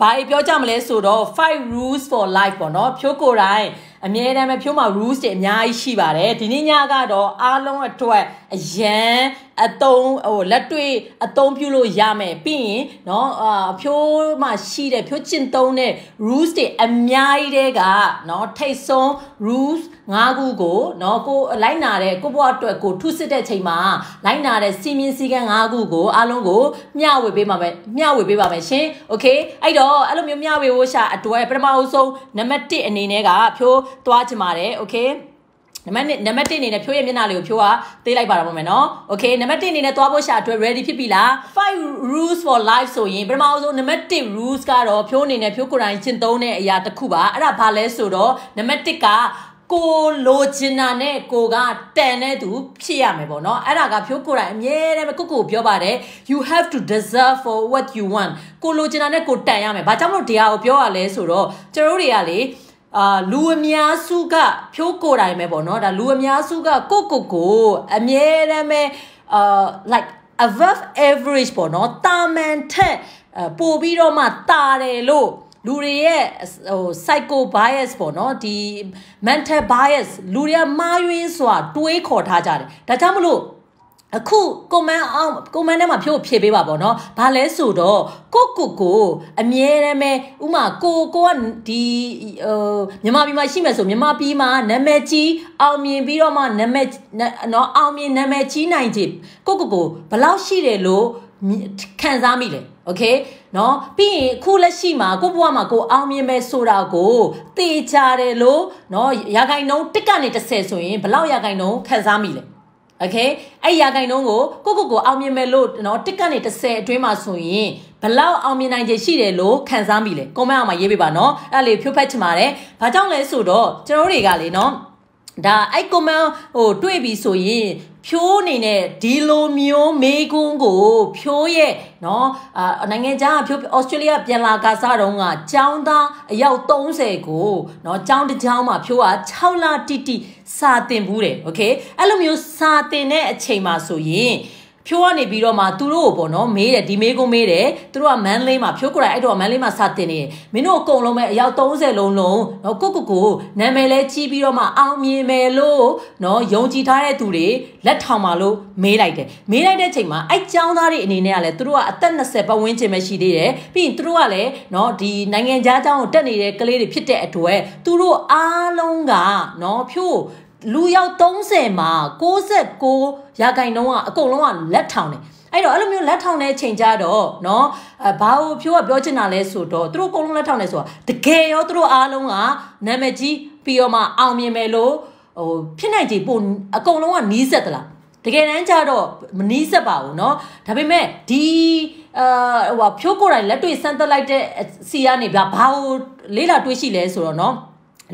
ဘာအိပြောကြမလဲဆိုတော့5 rules for life ပေါ့နော် ဖြိုးကိုယ်တိုင်းအမြဲတမ်းပဲဖြိုးမှာ rules တွေအများကြီးရှိပါတယ်ဒီနေ့ညကတော့အားလုံးအတွက်အရန်အတုံးဟိုလက်တွေ့အတုံးပြုလို့ရမယ်ပြီးရင်เนาะအဖြိုးမှရှိတဲ့ဖြိုးကျင်သုံးတဲ့ rules တွေအများကြီးတဲကเนาะထိတ်ဆုံး rules ၅ခုကိုเนาะကိုလိုက်နာတဲ့ကိုဘွားအတွက်ကိုထုစစ်တဲ့ချိန်မှာ လိုက်နာတဲ့စီမင်းစည်းကမ်း၅ခုကိုအားလုံးကို မျှဝေပေးပါမယ်မျှဝေပေးပါမယ်ရှင်โอเคအဲ့တော့အဲ့လိုမျိုးမျှဝေဖို့ရှာအတွက်ပထမအဆုံးနံပါတ်1အနေနဲ့ကဖြိုးသွားချင်ပါတယ်โอเคနံပါတ်1နံပါတ်1အနေနဲ့ဖြိုးရဲ့မျက်နှာလေးကိုဖြိုးကသေးလိုက်ပါတော့မယ်နော်။ Okay နံပါတ်1အနေနဲ့သွားဖို့ရှာအတွက် ready ဖြစ်ပြီလား5 rules for life ဆိုရင်ပထမဆုံးနံပါတ်1 rules ကတော့ဖြိုးအနေနဲ့ဖြိုးကိုယ်တိုင်ရှင်းသုံးတဲ့အရာတစ်ခုပါ။အဲ့ဒါဘာလဲဆိုတော့နံပါတ်1ကကိုလိုချင်တာနဲ့ကိုကတန်တဲ့သူဖြစ်ရမယ်ပေါ့နော်အဲ့ဒါကဖြိုးကိုယ်တိုင်အမြဲတမ်းကိုကိုပြောပါတယ် you have to deserve for what you want ကိုလိုချင်တာနဲ့ကိုတန်ရမယ်ဘာကြောင့်မလို့ဒီဟာကိုပြောရလဲဆိုတော့ကျွန်တော်တို့တွေကလေအာလူအများစုကဖြိုးကိုတိုင်ပဲပေါ့နော်ဒါလူအများစုကကိုကိုကိုအမြဲတမ်းပဲအာ like above average ပေါ့နော်တာမန်ထက်ပို့ပြီးတော့မှတာတယ်လို့လူတွေရဲ့ဟို psycho bias ပေါ့နော်ဒီ mental bias လူတွေကမှားယွင်းစွာတွေးခေါ်ထားကြတယ်ဒါကြောင့်မလို့အခု comment အောင် comment ထဲမှာဖြို့ဖြည့်ပေးပါဗောနော်။ဘာလဲဆိုတော့ကိုကိုကို အမြဲတမ်းပဲဥမာကိုကိုကဒီဟိုမြန်မာပြည်မှာရှိမယ်ဆိုမြန်မာပြည်မှာနာမည်ကြီးအောင်မြင်ပြီးတော့မှနာမည်နော်အောင်မြင်နာမည်ကြီးနိုင်ချေကိုကိုကိုဘလောက်ရှိတယ်လို့ခံစားမိလဲ။ okay နော်ပြီးရင်ခုလက်ရှိမှာ ကိုဘွားမှာကိုအောင်မြင်မယ်ဆိုတာကိုတေချာတယ်လို့နော်ရာခိုင်နှုန်းတက်ကနေ30ဆိုရင်ဘလောက်ရာခိုင်နှုန်းခံစားမိလဲ။โอเคအဲ့ရာဂိုင်နှုန်းကိုကိုကိုကိုအောင်မြင်မယ်လို့နော်တစ်ကနေ30အတွင်းမှာဆိုရင်ဘလောက်အောင်မြင်နိုင်ခြေရှိတယ်လို့ခန်းစားမိလေကွန်မန့်အောင်မှာရေးပေးပါနော်အဲ့လေဖြုတ်ဖက်ချင်ပါတယ်ဘာကြောင့်လဲဆိုတော့ကျွန်တော်တွေကလေနော်ဒါအဲ့ comment ဟို တွေ့ပြီဆိုရင်ဖြိုးနေတဲ့ဒီလိုမျိုးမေးခွန်းကိုဖြိုးရဲ့နော်အာနိုင်ငံခြားကဖြိုးဩစတြေးလျပြန်လာကာစားတုန်းကចောင်းသားအယောက်30ကိုနော်ចောင်းတစ်ချောင်းမှာဖြိုးက6လတိတိစာတင်ဘူးတယ်โอเคအဲ့လိုမျိုးစာတင်တဲ့အချိန်မှာဆိုရင်ဖြိုးကနေပြီးတော့မှသူတို့ကိုပေါ့နော်မေးတယ်ဒီမေးကိုမေးတယ်သူတို့ကမန်လေးမှာဖြိုးကိုယ်တိုင်အဲ့တော့မန်လေးမှာစတင်နေတယ်မင်းတို့အကုန်လုံးပဲအယောက်30လုံးလုံးနော်ကိုကိုကိုနာမည်လဲကြီးပြီးတော့မှအောင်မြင်မယ်လို့နော်ယုံကြည်ထားတဲ့သူတွေလက်ထောင်ပါလို့မေးလိုက်တယ်မေးလိုက်တဲ့အချိန်မှာအဲ့ចောင်းသားတွေအနေနဲ့ကလည်းသူတို့ကအသက်20ပတ်ဝန်းကျင်ပဲရှိသေးတယ်ပြီးရင်သူတို့ကလည်းနော်ဒီနိုင်ငံခြားចောင်းကိုတက်နေတဲ့ကလေးတွေဖြစ်တဲ့အတွက်သူတို့အားလုံးကနော်ဖြိုးလူရောက်30မှာ69ရာခိုင်နှုန်းကအကုန်လုံးကလက်ထောင်တယ်အဲ့တော့အဲ့လိုမျိုးလက်ထောင်တဲ့အချိန်ကြတော့เนาะဘာလို့ဖြိုးကပြောချင်တာလဲဆိုတော့သူတို့အကုန်လုံးလက်ထောင်နေဆိုတာတကယ်ရောသူတို့အားလုံးကနာမည်ကြီးပြီးတော့မှအောင်မြင်မယ်လို့ဟိုဖြစ်နိုင်ချေပို့အကုန်လုံးကနီးစက်သလားတကယ်တမ်းကျတော့မနီးစက်ပါဘူးเนาะဒါပေမဲ့ဒီအာဟိုဖြိုးကိုယ်တိုင်လက်တွေ့စမ်းသပ်လိုက်တဲ့စီကနေဗျာဘာလို့လေးလာတွေးရှိလဲဆိုတော့เนาะ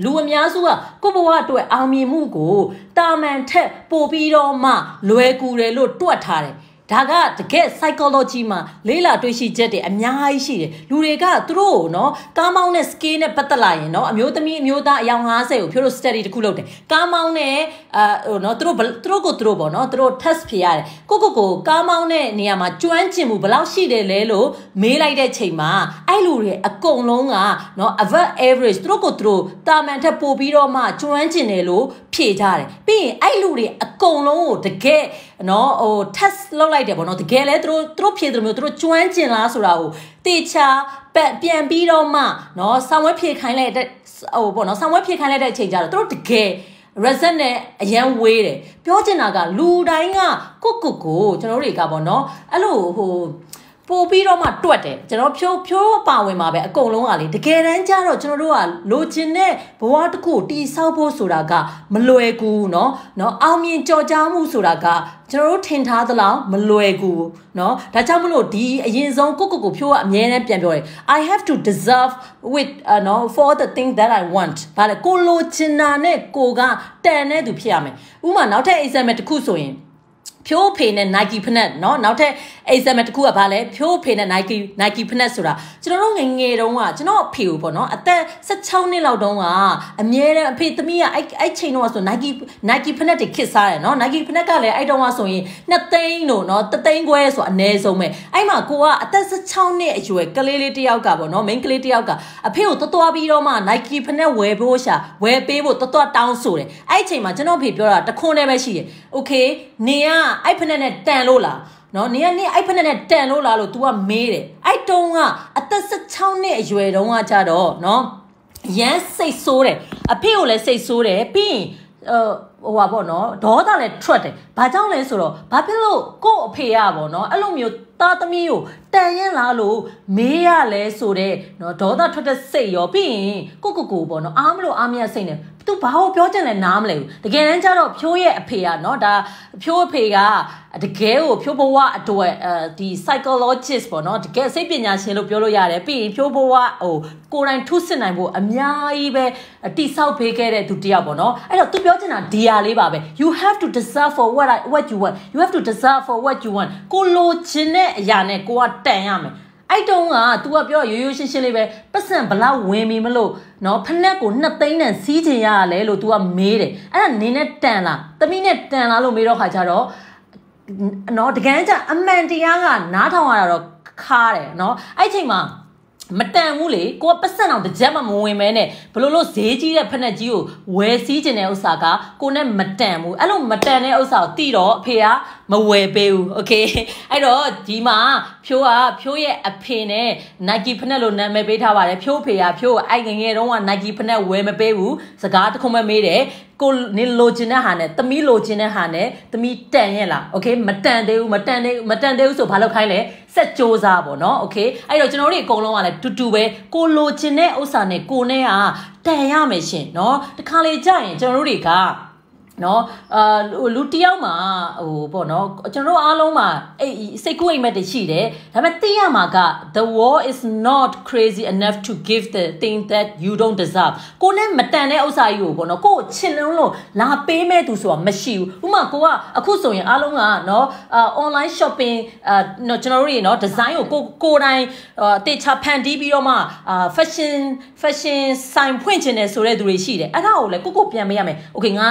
လူအများစုကကိုဘဝအတွက်အောင်မြင်မှုကိုတာမန်ထက်ပိုပြီးတော့မှလွယ်ကူတယ်လို့တွတ်ထားတယ်ဒါကတကယ် psychology မှာလေးလာတွေးရှိချက်တွေအများကြီးရှိတယ်လူတွေကသူတို့နော်ကားမောင်းတဲ့ scale နဲ့ပတ်သက်လာရင်နော်အမျိုးသမီးအမျိုးသားအယောင်50ကိုဖြိုးလို့ study တခုလုပ်တယ်ကားမောင်းတဲ့အာဟိုနော်သူတို့သူတို့ကိုသူတို့ပေါ့နော်သူတို့ test ဖြေရတယ်ကိုကိုကိုကားမောင်းတဲ့နေရာမှာကျွမ်းကျင်မှုဘယ်လောက်ရှိတယ်လဲလို့မေးလိုက်တဲ့ချိန်မှာအဲ့လူတွေအကုန်လုံးကနော် above average သူတို့ကိုသူတို့တာမန်ထက်ပိုပြီးတော့မှကျွမ်းကျင်တယ်လို့ဖြေကြတယ်ပြီးရင်အဲ့လူတွေအကုန်လုံးကိုတကယ်နော်ဟို test လုပ်လိုက်လိုက်တယ်ပေါ့နော်တကယ်လဲသူတို့သူတို့ဖြေတယ်မျိုးသူတို့ကျွမ်းကျင်လားဆိုတာကိုတေချာပတ်ပြန်ပြီးတော့မှနော်ဆောင်းဝဲဖြေခိုင်းလိုက်တဲ့ဟိုပေါ့နော်ဆောင်းဝဲဖြေခိုင်းလိုက်တဲ့အချိန်ကျတော့သူတို့တကယ် result နဲ့အရန်ဝေးတယ်ပြောချင်တာကလူတိုင်းကကိုကိုကိုကျွန်တော်တို့တွေကပေါ့နော်အဲ့လိုဟိုပို့ပြီးတော့မှတွက်တယ်ကျွန်တော်ဖြိုးဖြိုးပါဝင်မှာပဲအကုန်လုံးကလေတကယ်တမ်းကျတော့ကျွန်တော်တို့ကလိုချင်တဲ့ဘဝတစ်ခုတည်ဆောက်ဖို့ဆိုတာကမလွယ်ကူเนาะเนาะအောင်မြင်ကြော်ကြားမှုဆိုတာကကျွန်တော်တို့ထင်ထားသလောက်မလွယ်ကူเนาะဒါကြောင့်မလို့ဒီအရင်ဆုံးကိုကိုကိုဖြိုးကအမြဲတမ်းပြန်ပြောတယ် I have to deserve with uh, no for the thing that I want ဘာလဲကိုလိုချင်တာနဲ့ကိုကတန်တဲ့သူဖြစ်ရမယ်ဥမာနောက်ထပ် example တစ်ခုဆိုရင်ဖြိုးဖေနဲ့ Nike ဖနက်เนาะနောက်ထပ် example တစ်ခုကဘာလဲဖြိုးဖေနဲ့ Nike Nike ဖနက်ဆိုတာကျွန်တော်တို့ငငယ်တုန်းကကျွန်တော်အဖေကိုပေါ့เนาะအသက်16နှစ်လောက်တုန်းကအမြဲတမ်းအဖေသမီးကအဲ့အဲ့ချိန်တုန်းကဆို Nike Nike ဖနက်တွေခစ်စားတယ်เนาะ Nike ဖနက်ကလည်းအဲ့တုန်းကဆိုရင်2သိန်းတို့เนาะ3သိန်းခွဲဆိုအနည်းဆုံးပဲအဲ့မှာကိုကအသက်16နှစ်အရွယ်ကလေးလေးတယောက်ကပေါ့เนาะ main ကလေးတယောက်ကအဖေကိုတော်တော်ပြီးတော့မှ Nike ဖနက်ဝယ်ဖို့ရှာဝယ်ပေးဖို့တော်တော်တောင်းဆိုတယ်အဲ့ချိန်မှာကျွန်တော်အဖေပြောတာတခွန်းတည်းပဲရှိတယ် okay နေရင်ကအဲ့ဖက်နဲ့နဲ့တန်လို့လားနော်နင်ကနင်အဲ့ဖက်နဲ့နဲ့တန်လို့လားလို့ तू ကမေးတယ်အဲ့တုံးကအသက်16နှစ်အရွယ်တုန်းကကြတော့နော်ရမ်းစိတ်ဆိုးတယ်အဖေကိုလည်းစိတ်ဆိုးတယ်ပြီးရင်ဟိုဟာပေါ့နော်ဒေါသလည်းထွက်တယ်။ဘာကြောင့်လဲဆိုတော့ဘာဖြစ်လို့ကို့အဖေရပေါ့နော်အဲ့လိုမျိုးသားသမီးကိုတန်ရင်လားလို့မေးရလဲဆိုတော့နော်ဒေါသထွက်တဲ့စိတ်ရောပြီးရင်ကိုကိုကိုပေါ့နော်အားမလို့အားမရစိတ်နဲ့သူဘာလို့ပြောချင်လဲနားမလဲဘူးတကယ်တမ်းကျတော့ဖြိုးရဲ့အဖေကเนาะဒါဖြိုးအဖေကတကယ်ကို ဖြိုးဘဝအတွက်အဲဒီ psychologist ပေါ့เนาะတကယ်စိတ်ပညာရှင်လို့ပြောလို့ရတယ်ပြီးရင်ဖြိုးဘဝဟိုကိုယ်တိုင်ထုစစ်နိုင်ဖို့အများကြီးပဲတိဆောက်ပေးခဲ့တဲ့သူတယောက်ပေါ့เนาะအဲ့တော့သူပြောချင်တာဒီဟာလေးပါပဲ you have to deserve for what I, what you want you have to deserve for what you want ကိုလိုချင်တဲ့အရာနဲ့ကိုကတန်ရမယ်အဲ့တုန်းက तू ကပြောရိုးရိုးရှင်းရှင်းလေးပဲပတ်စံဘလောက်ဝင်ပြီမလို့နော်ဖလက်ကိုနှစ်သိန်းနဲ့စီးချင်ရရလဲလို့ तू ကမေးတယ်အဲ့ဒါနင်းနဲ့တန်လားတမိနဲ့တန်လားလို့မေးတော့ခါကြတော့နော်တကယ်ကြအမှန်တရားကနားထောင်ရတာတော့ခါတယ်နော်အဲ့ချိန်မှာမတန်ဘူးလေကိုကပတ်စံအောင်တစ်ချက်မှမဝင်မဲနဲ့ဘလို့လို့ဈေးကြီးတဲ့ဖက်နှက်ကြီးကိုဝယ်စည်းကျင်တဲ့ဥစ္စာကကိုနဲ့မတန်ဘူးအဲ့လိုမတန်တဲ့ဥစ္စာကိုတီးတော့အဖေကမဝယ်ပေးဘူးโอเคအဲ့တော့ဒီမှာဖြိုးကဖြိုးရဲ့အဖေနဲ့ Nike ဖနက်လို့နာမည်ပေးထားပါတယ်ဖြိုးဖေကဖြိုးကအဲ့ငငယ်တုန်းက Nike ဖနက်ဝယ်မပေးဘူးစကားတခုမှမေးတယ်ကိုနေလိုချင်တဲ့ဟာနဲ့တမီးလိုချင်တဲ့ဟာနဲ့တမီးတန်ရဲ့လားโอเคမတန်သေးဘူးမတန်သေးမတန်သေးဘူးဆိုဘာလုပ်ခိုင်းလဲဆက်စ조사ပေါ့เนาะโอเคအဲ့တော့ကျွန်တော်တို့အကုန်လုံးကလည်းတူတူပဲကိုလိုချင်တဲ့ဥစ္စာနဲ့ကိုနဲ့ကတန်ရမယ်ရှင်เนาะတခါလေကြာရင်ကျွန်တော်တို့တွေကနော်အာလူတယောက်မှာဟိုပေါ့နော်ကျွန်တော်အားလုံးမှာအိတ်စိတ်ကူးအိမ်မက်တွေရှိတယ်ဒါပေမဲ့သိရမှာက the war is not crazy enough to give the thing that you don't deserve ကိုနဲ့မတန်တဲ့ဥစ္စာကြီးကိုပေါ့နော်ကိုချင်လုံးလို့လာပေးမဲ့သူဆိုတာမရှိဘူးဥမာကိုကအခုဆိုရင်အားလုံးကနော်အာ online shopping အာကျွန်တော်တို့ရေနော် design ကိုကိုကိုတိုင်းတေချာဖန်တီးပြီးတော့မှအာ fashion fashion ဆိုင်ဖွင့်ခြင်းနဲ့ဆိုတဲ့သူတွေရှိတယ်အဲ့ဒါကိုလည်းကိုကိုပြန်မရမယ် okay ငါ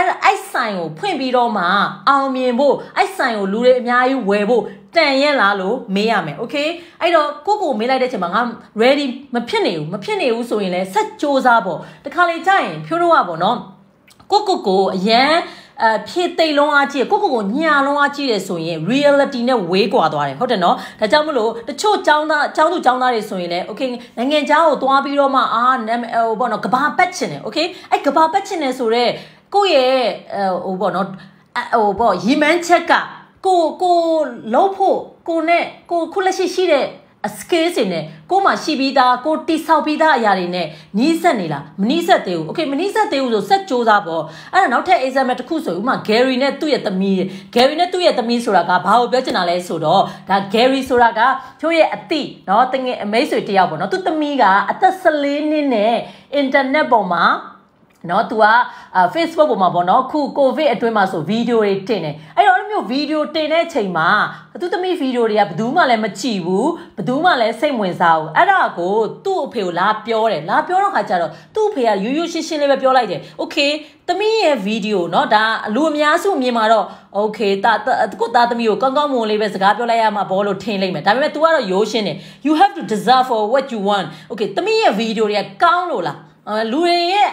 အဲ့အဲ့ဆိုင်ကိုဖွင့်ပြီးတော့မှအောင်မြင်ဖို့အဲ့ဆိုင်ကိုလူတွေအများကြီးဝယ်ဖို့တန်ရက်လားလို့မေးရမယ်โอเคအဲ့တော့ကိုကိုမေးလိုက်တဲ့အချိန်မှာငါ ready မဖြစ်နေဘူးမဖြစ်နေဘူးဆိုရင်လဲဆက်စ조사ပေါ့တခါလေကြာရင်ဖြိုးတော့ရပေါ့နော်ကိုကိုကိုအရန်အဖြစ်သိလုံးအားကြီးကိုကိုကိုညာလုံးအားကြီးတယ်ဆိုရင် reality နဲ့ဝေးကွာသွားတယ်ဟုတ်တယ်နော်ဒါကြောင့်မလို့တချို့ចောင်းသားចောင်းသူចောင်းသားတွေဆိုရင်လည်း okay နိုင်ငံเจ้าကိုသွားပြီးတော့မှအာဟိုပေါ့နော်ကဘာပတ်ချင်တယ် okay အဲ့ကဘာပတ်ချင်တယ်ဆိုတော့ကိုယ့်ရဲ့ဟိုပေါ့နော်ဟိုပေါ့ရီမန်းချက်ကကိုကိုလုံးဖို့ကိုနဲ့ကိုခုလက်ရှိရှိတဲ့ skill တွေနဲ့ကိုမှရှိပြီးသားကိုတိဆောက်ပြီးသားအရာတွေနဲ့နီးစပ်နေလားမနီးစပ်သေးဘူးโอเคမနီးစပ်သေးဘူးဆိုစက်စ조사ပေါ့အဲ့ဒါနောက်ထပ် example တစ်ခုဆိုဥမာ Gary နဲ့သူ့ရဲ့သမီး Gary နဲ့သူ့ရဲ့သမီးဆိုတာကဘာကိုပြောချင်တာလဲဆိုတော့ဒါ Gary ဆိုတာကသူ့ရဲ့အတိเนาะတငယ်အမိတ်ဆွေတယောက်ပေါ့เนาะသူ့သမီးကအသက်14နှစ်နဲ့ internet ပေါ်မှာနော် तू อ่ะ Facebook ပေါ်မှာပေါ့နော်ခု COVID အတွင်းမှာဆိုဗီဒီယိုတွေတင်တယ်အဲ့တော့အဲ့လိုမျိုးဗီဒီယိုတင်တဲ့ချိန်မှာသူသမီးဗီဒီယိုတွေကဘယ်သူမှလည်းမကြည့်ဘူးဘယ်သူမှလည်းစိတ်ဝင်စားဘူးအဲ့ဒါကိုသူ့အဖေကိုလာပြောတယ်လာပြောတော့ခါကျတော့သူ့အဖေကရိုးရိုးရှင်းရှင်းလေးပဲပြောလိုက်တယ် okay သမီးရဲ့ဗီဒီယိုเนาะဒါလူအများစုမြင်မှာတော့ okay တာကိုသားသမီးကိုကောင်းကောင်းမွန်လေးပဲစကားပြောလိုက်ရမှာဘောလို့ထင်လိမ့်မယ်ဒါပေမဲ့ तू ကတော့ရိုးရှင်းတယ် you have to deserve for what you want okay သမီးရဲ့ဗီဒီယိုတွေကကောင်းလို့လားလူတွေရဲ့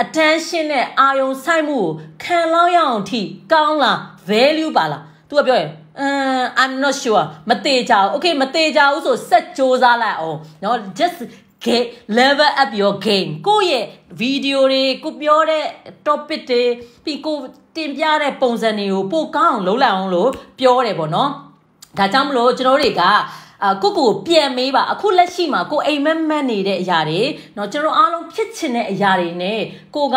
attention နဲ့အာယုံဆိုင်မှုကိုခံလောက်ရအောင်ထိကောင်းလား value ပါလား तू ကပြောရင်အမ် I'm not sure မသေးကြဘူး okay မသေးကြဘူးဆိုဆက်စ조사လိုက်အောင်เนาะ just get level up your game ကိုယ့်ရဲ့ video တွေကိုပြောတဲ့ topic တွေပြီးကိုတင်ပြတဲ့ပုံစံတွေကိုပိုကောင်းအောင်လုပ်လိုက်အောင်လို့ပြောတယ်ပေါ့เนาะဒါကြောင့်မလို့ကျွန်တော်တွေကအာကိုကိုပြန်မေးပါအခုလက်ရှိမှာကိုအိမ်မက်မက်နေတဲ့အရာတွေเนาะကျွန်တော်အားလုံးဖြစ်ချင်တဲ့အရာတွေ ਨੇ ကိုက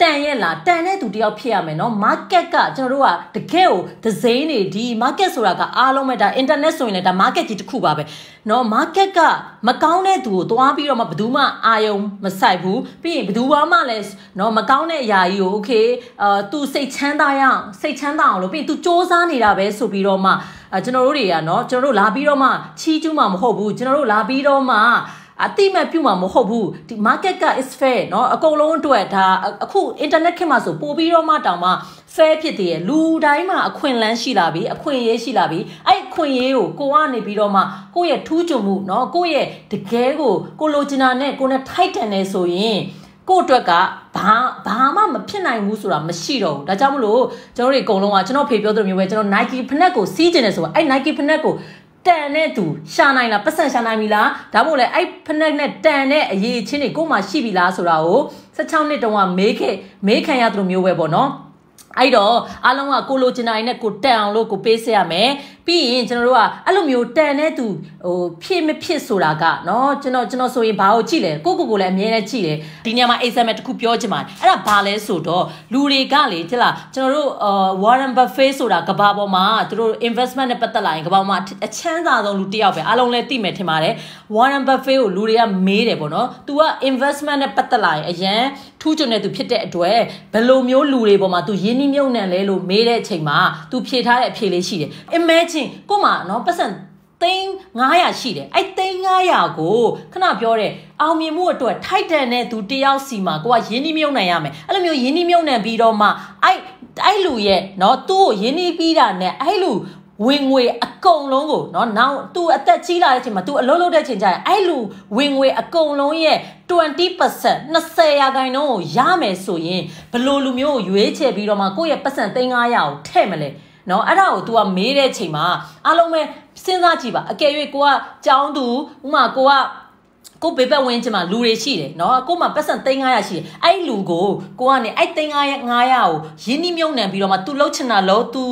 တန်ရဲ့လားတန်တဲ့သူတယောက်ဖြစ်ရမယ်เนาะ market ကကျွန်တော်တို့ကတကယ်ကိုဒဇိန်းတွေဒီ market ဆိုတာကအားလုံးပဲဒါ internet ဆိုရင်လည်းဒါ market ကြီးတစ်ခုပါပဲเนาะ market ကမကောင်းတဲ့သူကိုသွားပြီးတော့မှဘယ်သူမှအာယုံမဆိုင်ဘူးပြီးရင်ဘယ်သူမှလည်းเนาะမကောင်းတဲ့အရာကြီးကို okay အာ तू စိတ်ချမ်းသာရအောင်စိတ်ချမ်းသာအောင်လို့ပြီးရင် तू စ조사နေတာပဲဆိုပြီးတော့မှအဲကျွန်တော်တို့တွေကနော်ကျွန်တော်တို့လာပြီးတော့မှချီးကျူးမှမဟုတ်ဘူးကျွန်တော်တို့လာပြီးတော့မှအတိမတ်ပြုမှာမဟုတ်ဘူးဒီ market က is fair เนาะအကုန်လုံးအတွက်ဒါအခု internet ခင်မှာဆိုပို့ပြီးတော့မှတောင်မှ fair ဖြစ်တည်ရလူတိုင်းမှာအခွင့်အလန်းရှိလာပြီ အခွင့်အရေးရှိလာပြီအဲ့အခွင့်အရေးကိုကိုကနေပြီးတော့မှကိုယ့်ရဲ့ထူးချွန်မှုเนาะကိုယ့်ရဲ့တကယ်ကိုကိုလိုချင်တာနဲ့ကိုနဲ့ထိုက်တန်နေဆိုရင်ကို့အတွက်ကဘာဘာမှမဖြစ်နိုင်ဘူးဆိုတာမရှိတော့ဘူးဒါကြောင့်မလို့ကျွန်တော်တွေအကုန်လုံးကကျွန်တော်ဖေပြောသလိုမျိုးပဲကျွန်တော် Nike ဖနက်ကိုစီးကျင်တယ်ဆိုတော့အဲ့ Nike ဖနက်ကိုတန်တဲ့သူရှာနိုင်လားပတ်စံရှာနိုင်ပြီလားဒါမှမဟုတ်လေအဲ့ဖနက်နဲ့တန်တဲ့အရေးချင်းတွေကိုမှရှိပြီလားဆိုတာကို16နှစ်တုန်းကမေးခဲ့မေးခံရသလိုမျိုးပဲပေါ့နော်အဲ့တော့အားလုံးကကိုလိုချင်တာနဲ့ကိုတန်အောင်လို့ကိုပေးဆက်ရမယ်ပြီးရင်ကျွန်တော်တို့ကအဲ့လိုမျိုးတန်တဲ့သူဟိုဖြစ်မဖြစ်ဆိုတာကနော်ကျွန်တော်ကျွန်တော်ဆိုရင်ဘာကိုကြည့်လဲကိုကိုကိုလည်းအမြဲတမ်းကြည့်တယ်ဒီညမှာ example တစ်ခုပြောချင်ပါတယ်အဲ့ဒါဘာလဲဆိုတော့လူတွေကလေတိလားကျွန်တော်တို့ Warren Buffett ဆိုတာကဘာပေါ်မှာသူတို့ investment နဲ့ပတ်သက်လာရင်ကဘာပေါ်မှာအချမ်းသာဆုံးလူတစ်ယောက်ပဲအားလုံးလည်းသိမယ်ထင်ပါတယ် Warren Buffett ကိုလူတွေကမေးတယ်ပေါ့နော် तू က investment နဲ့ပတ်သက်လာရင်အရန်ထူးချွန်တဲ့သူဖြစ်တဲ့အတွက်ဘယ်လိုမျိုးလူတွေပေါ်မှာ तू ရင်းနှီးမြှုပ်နှံလဲလို့မေးတဲ့အချိန်မှာ तू ဖြေထားတဲ့အဖြေလေးရှိတယ် imagine ရင်ကို့မှာနော်ပတ်စံသိန်း900ရှိတယ်အဲ့သိန်း900ကိုခဏပြောတဲ့အောင်မြင်မှုအတွက်ထိုက်တန်တဲ့သူတယောက်စီမှာကိုကယင်းနှိမ့်မြုံနိုင်ရမယ်အဲ့လိုမျိုးယင်းနှိမ့်မြုံနိုင်ပြီးတော့မှအဲ့အဲ့လူရဲ့เนาะသူ့ကိုယင်းနှိမ့်ပြီးတာနဲ့အဲ့လူဝင်ငွေအကုန်လုံးကိုเนาะနောက်သူအသက်ကြီးလာတဲ့အချိန်မှာသူအလုပ်လုပ်တဲ့အချိန်ကျရင်အဲ့လူဝင်ငွေအကုန်လုံးရဲ့20% 20ရာခိုင်နှုန်းကိုရမယ်ဆိုရင်ဘယ်လိုလူမျိုးကိုရွေးချယ်ပြီးတော့မှကိုယ့်ရဲ့ပတ်စံသိန်း900ကိုထည့်မလဲနော်အဲ့ဒါကို तू ကမေးတဲ့ချိန်မှာအားလုံးပဲစဉ်းစားကြည့်ပါအကယ်၍ကိုကကြောင်းသူဥမာကိုကကိုဘေဘက်ဝင်းကျမလူတွေရှိတယ်เนาะကိုမှပတ်စံ3500ရှိတယ်အဲ့လူကိုကိုကနေအဲ့3500 500ကိုရင်းနှီးမြုံနှံပြီးတော့မှ तू လှုပ်ချင်တာလှုပ် तू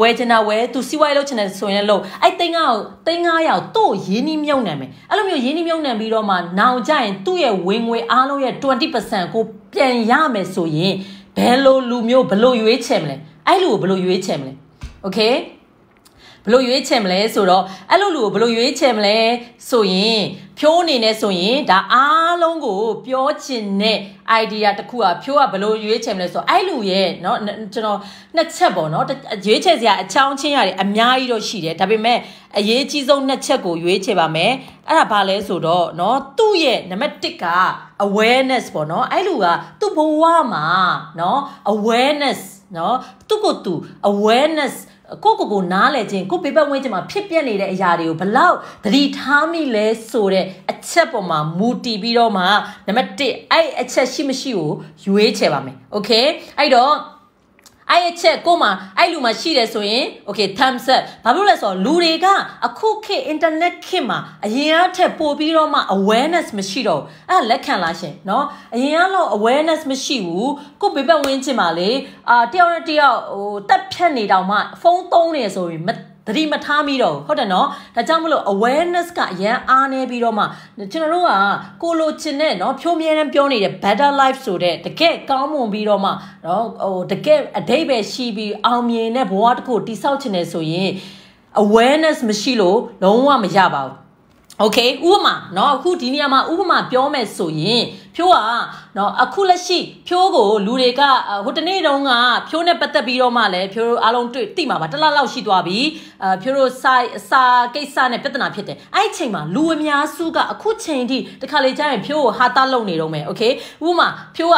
ဝယ်ချင်တာဝယ် तू စီးပွားရေးလှုပ်ချင်တယ်ဆိုရင်လှုပ်အဲ့3500ကို3500ကိုတို့ရင်းနှီးမြုံနှံမယ်အဲ့လိုမျိုးရင်းနှီးမြုံနှံပြီးတော့မှနောင်ကျရင်သူ့ရဲ့ဝင်ငွေအားလုံးရဲ့20%ကိုပြန်ရမယ်ဆိုရင်ဘယ်လိုလူမျိုးဘယ်လိုရွေးချယ်မလဲအဲ့လူကိုဘယ်လိုရွေးချယ်မလဲโอเคဘလို့ရွေးချယ်မလဲဆိုတော့အဲ့လိုလူကိုဘလို့ရွေးချယ်မလဲဆိုရင်ဖြိုးအနေနဲ့ဆိုရင်ဒါအားလုံးကို ပြောချင်တဲ့ idea တစ်ခုอ่ะဖြိုးကဘလို့ရွေးချယ်မလဲဆိုတော့အဲ့လူရဲ့เนาะကျွန်တော်နှစ်ချက်ပေါ့เนาะရွေးချယ်စရာအချောင်းချင်းရတယ်အများကြီးတော့ရှိတယ်ဒါပေမဲ့အရေးကြီးဆုံးနှစ်ချက်ကိုရွေးချယ်ပါမယ်အဲ့ဒါဘာလဲဆိုတော့เนาะသူ့ရဲ့နံပါတ်1က awareness ပေါ့เนาะအဲ့လူကသူ့ဘဝမှာเนาะ awareness နော်သူ့ကိုသူ awareness ကိုကိုကိုနားလဲခြင်းကိုပေပတ်ဝင်းခြင်းမှာဖြစ်ပျက်နေတဲ့အရာတွေကိုဘလောက်သတိထားမိလဲဆိုတဲ့အချက်ပေါ်မှာမူတည်ပြီးတော့မှနံပါတ်1အဲ့အချက်ရှိမရှိကိုရွေးချယ်ပါမယ်โอเคအဲ့တော့အဲ့အချက်ကိုမှအဲ့လူမှရှိတယ်ဆိုရင် okay thumbs up ဘာလို့လဲဆိုတော့လူတွေက အခုခေတ် internet ခေတ်မှာအရင်အားထက်ပိုပြီးတော့မှ awareness မရှိတော့အဲ့လက်ခံလားရှင်เนาะအရင်အားလောက် awareness မရှိဘူးကိုပေပတ်ဝင်းချင်ပါလေအာတယောက်နဲ့တယောက်ဟိုတက်ဖြတ်နေတောင်မှဖုန်းသုံးနေဆိုရင်သတိမထားမိတော့ဟုတ်တယ်နော်ဒါကြောင့်မလို့ awareness ကအရန်အားနေပြီးတော့မှကျွန်တော်တို့ကကိုလိုချင်တဲ့နော်ဖြိုးမြဲတမ်းပြောနေတဲ့ better life ဆိုတဲ့တကယ်ကောင်းမွန်ပြီးတော့မှနော်ဟိုတကယ်အတိတ်ပဲရှိပြီးအောင်မြင်တဲ့ဘဝတစ်ခုတည်ဆောက်ချင်တယ်ဆိုရင် awareness မရှိလို့လုံးဝမရပါဘူး okay ဥပမာเนาะအခုဒီနေရာမှာဥပမာပြောမယ်ဆိုရင်ဖြိုးကနော်အခုလက်ရှိဖြိုးကိုလူတွေကဟိုတနေ့တုန်းကဖြိုးနဲ့ပတ်သက်ပြီးတော့မှလည်းဖြိုးတို့အားလုံးတွေ့တိမှာပါတလားလောက်ရှိသွားပြီအဖြိုးတို့စာစာကိစ္စနဲ့ပြဿနာဖြစ်တယ်အဲ့ချိန်မှာလူအများစုကအခုချိန်ထိတခါလေကြာရင်ဖြိုးကိုဟာတာလုံနေတော့မယ်โอเคဥပမာဖြိုးက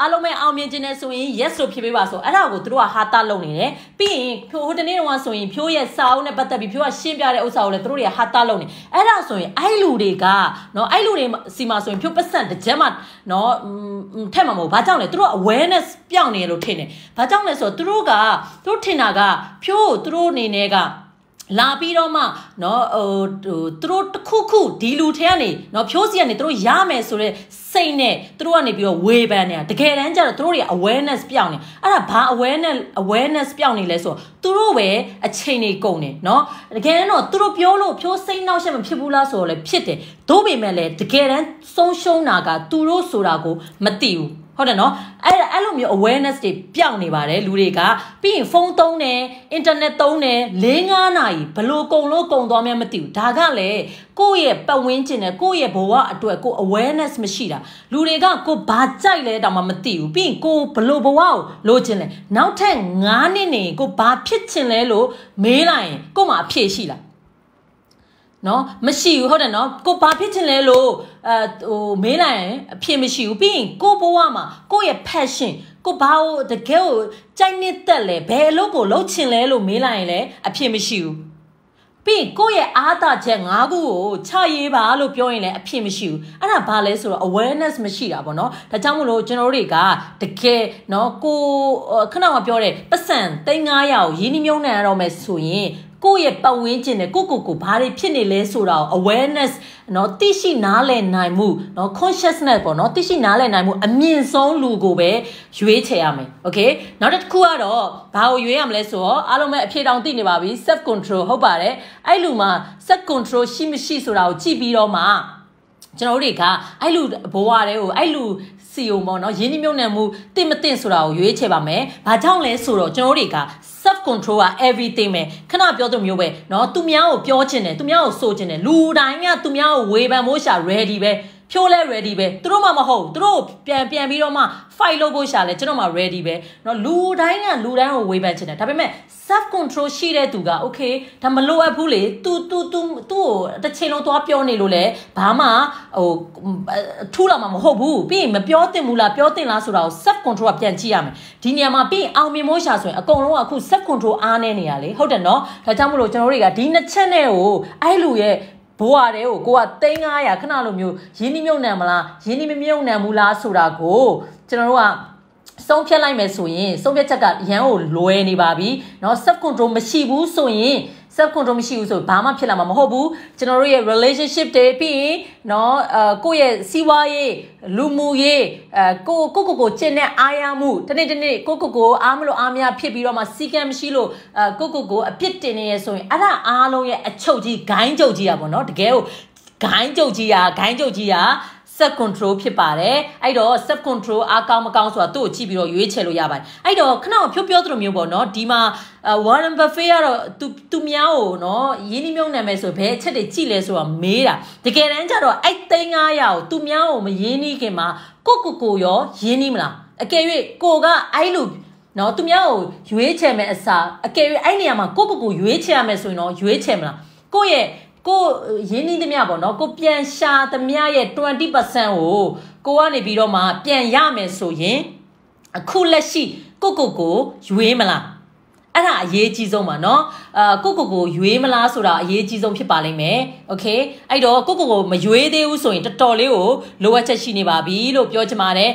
အားလုံးပဲအောင်မြင်ခြင်းနဲ့ဆိုရင် yes လို့ဖြေပေးပါဆိုအဲ့ဒါကိုသူတို့ကဟာတာလုံနေတယ်ပြီးရင်ဖြိုးဟိုတနေ့တုန်းကဆိုရင်ဖြိုးရဲ့စာအုပ်နဲ့ပတ်သက်ပြီးဖြိုးကရှင်းပြတဲ့ဥစ္စာကိုလည်းသူတို့တွေကဟာတာလုံနေအဲ့ဒါဆိုရင်အဲ့လူတွေကနော်အဲ့လူတွေစီမှာဆိုရင်ဖြိုးပတ်စံတစ်ချက်မှနော်ထက်မှာမဟုတ်ဘာကြောင့်လဲသူတို့ awareness ပြောင်းနေရလို့ထင်တယ်ဘာကြောင့်လဲဆိုတော့သူတို့ကသူတို့ထင်တာကဖြိုးသူတို့အနေနဲ့ကလာပြီးတော့မှเนาะဟိုသူတို့တစ်ခုခုဒီလူထဲကနေเนาะဖြိုးစီကနေသူတို့ရမယ်ဆိုတော့စိတ်နဲ့သူတို့ကနေပြီးတော့ဝေဖန်နေတာတကယ်တမ်းကျတော့သူတို့တွေက awareness ပြောင်းနေအဲ့ဒါဘာ awareness awareness ပြောင်းနေလဲဆိုတော့သူတို့ပဲအချိန်နေကုန်နေเนาะတကယ်တော့သူတို့ပြောလို့ဖြိုးစိတ်နောက်ရှက်မဖြစ်ဘူးလားဆိုတော့လည်းဖြစ်တယ်သို့ပေမဲ့လည်းတကယ်တမ်းဆုံးရှုံးတာကသူတို့ဆိုတာကိုမသိဘူးဟုတ်တယ်နော်အဲ့အဲ့လိုမျိုး awareness တွေပျောက်နေပါတယ်လူတွေက ပြီးရင်ဖုန်းသုံးတယ် internet သုံးတယ်၄၅နာရီဘလို့ကုံလို့ကုံသွားမှမသိဘူးဒါကလည်းကိုယ့်ရဲ့ပတ်ဝန်းကျင်နဲ့ကိုယ့်ရဲ့ဘဝအတွက်ကို awareness မရှိတာလူတွေကကိုဘာကြိုက်လဲတောင်မှမသိဘူးပြီးရင်ကိုဘလို့ဘဝကိုလိုချင်လဲနောက်ထပ်၅နှစ်နေကိုဘာဖြစ်ချင်လဲလို့မေးလိုက်ရင် ကို့မှာအဖြေရှိလားနော်မရှိဘူးဟုတ်တယ်နော်ကိုဘာဖြစ်ချင်လဲလို့အဲဟိုမေးလိုက်ရင်အဖြစ်မရှိဘူးပြီးရင်ကိုဘဝမှာကိုရဲ့ passion ကိုဘာကိုတကယ်ကိုကြိုက်နှစ်သက်လဲဘယ်အလုပ်ကိုလုပ်ချင်လဲလို့မေးလိုက်ရင်လည်းအဖြစ်မရှိဘူးပြီးရင်ကိုရဲ့အားသာချက်၅ခုကိုချရေးပါလို့ပြောရင်လည်းအဖြစ်မရှိဘူးအဲ့ဒါဘာလဲဆိုတော့ awareness မရှိတာပေါ့နော်ဒါကြောင့်မလို့ကျွန်တော်တွေကတကယ်နော်ကိုခဏမှပြောတဲ့ပတ်စံ3900ကိုရင်းနှီးမြှုပ်နှံရတော့မယ်ဆိုရင်ကိုယ့်ရဲ့ပတ်ဝန်းကျင်နဲ့ကိုကိုကိုဘာတွေဖြစ်နေလဲဆိုတာကို awareness เนาะသိရှိနားလည်နိုင်မှုเนาะ consciousness ပေါ့เนาะသိရှိနားလည်နိုင်မှုအမြင့်ဆုံးလူကိုပဲရွေးချယ်ရမယ် okay နောက်တစ်ခုကတော့ဘာကိုရွေးရမလဲဆိုတော့အားလုံးပဲအဖြေတောင်သိနေပါပြီ self control ဟုတ်ပါတယ်အဲ့လူမှာ self control ရှိမရှိဆိုတာကိုကြည့်ပြီးတော့မှကျွန်တော်တို့တွေကအဲ့လူဘဝတွေကိုအဲ့လူစီယုံပေါ့နော်ယင်းနှမြုံနယ်မှုတင့်မတင့်ဆိုတာကိုရွေးချယ်ပါမယ်။ဘာကြောင့်လဲဆိုတော့ကျွန်တော်တို့တွေက self control က everything ပဲခဏပြောသလိုမျိုးပဲเนาะသူများကိုပြောချင်တယ်သူများကိုဆိုချင်တယ်လူတိုင်းကသူများကိုဝေဖန်ဖို့ရှာ ready ပဲ။ဖြိုးလဲ ready ပဲသူတို့မှမဟုတ်သူတို့ပြန်ပြန်ပြီးတော့မှ fight လုပ်ဖို့ရှာလဲကျွန်တော်မှ ready ပဲเนาะလူတိုင်းကလူတိုင်းကိုဝေဖန်ချင်တယ်ဒါပေမဲ့ self control ရှိတဲ့သူက okay ဒါမလိုအပ်ဘူးလေ तू तू तू သူ့ကိုတစ်ချိန်လုံးသွားပြောနေလို့လဲဘာမှဟိုထူးလာမှာမဟုတ်ဘူးပြီးရင်မပြောသင့်ဘူးလားပြောသင့်လားဆိုတာကို self control ကပြန်ကြည့်ရမယ်ဒီနေရာမှာပြီးရင်အောင်မြင်ဖို့ရှာဆိုရင်အကုန်လုံးကအခု self control အားနေနေရလေဟုတ်တယ်เนาะဒါကြောင့်မလို့ကျွန်တော်တွေကဒီနှစ်ချက်နဲ့ကိုအဲ့လူရဲ့ဘိုးရတဲ့ကိုကိုက3900ခဏလိုမျိုးရင်းနှီးမြုပ်နှံမလားရင်းနှီးမမြုပ်နှံဘူးလားဆိုတာကိုကျွန်တော်တို့ကဆုံးဖြတ်လိုက်မယ်ဆိုရင်ဆုံးဖြတ်ချက်ကရန်ကိုလွယ်နေပါပြီเนาะ self control မရှိဘူးဆိုရင် self control မရှိဘူးဆိုဘာမှဖြစ်လာမှာမဟုတ်ဘူးကျွန်တော်တို့ရဲ့ relationship တွေပြီးရင်เนาะအဲကိုယ့်ရဲ့စီးပွားရေးလူမှုရေးအဲကိုကိုကိုကိုကျင့်တဲ့အားရမှုတနေ့တနေ့ကိုကိုကို အားမလို့အားမရဖြစ်ပြီးတော့မှစီကံမရှိလို့အဲကိုကိုကိုအပြစ်တင်နေရဆိုရင်အဲ့ဒါအားလုံးရဲ့အချုပ်ကြီးဂိုင်းချုပ်ကြီးอ่ะဗောနော်တကယ်ကိုဂိုင်းကြုတ်ကြီးရာဂိုင်းကြုတ်ကြီးရာ self control ဖြစ်ပါတယ်အဲ့တော့ self control အားကောင်းမကောင်းဆိုတာသူ့ကိုကြည့်ပြီးတော့ရွေးချယ်လို့ရပါတယ်အဲ့တော့ခဏပြောပြောသလိုမျိုးပေါ့နော်ဒီမှာ Warren Buffett ကတော့သူသူများကိုနော်ရင်းနှီးမြှုပ်နှံမယ်ဆိုဘယ်အချက်တွေကြည့်လဲဆိုတာမေးတာတကယ်တမ်းကျတော့အဲ့သိန်း900ကိုသူများကိုမရင်းနှီးခင်မှာကိုကိုကိုရောရင်းနှီးမလားအကယ်၍ကိုကအဲ့လိုနော်သူများကိုရွေးချယ်မယ်အစားအကယ်၍အဲ့နေရာမှာကိုကိုကိုရွေးချယ်ရမယ်ဆိုရင်တော့ရွေးချယ်မလားကိုယ့်ရဲ့ကိုရင်းနှီးသမျှပေါ့နော်ကိုပြန်ရှာသမျှရဲ့20%ကိုကိုကနေပြီးတော့မှပြန်ရမယ်ဆိုရင်အခုလက်ရှိကိုကိုကိုရွေးမလားအဲ့ဒါအရေးကြီးဆုံးပါเนาะအာကိုကိုကိုရွေးမလားဆိုတာအရေးကြီးဆုံးဖြစ်ပါလိမ့်မယ်โอเคအဲ့တော့ကိုကိုကိုမရွေးသေးဘူးဆိုရင်တော်တော်လေးကိုလိုအပ်ချက်ရှိနေပါပြီလို့ပြောချင်ပါတယ်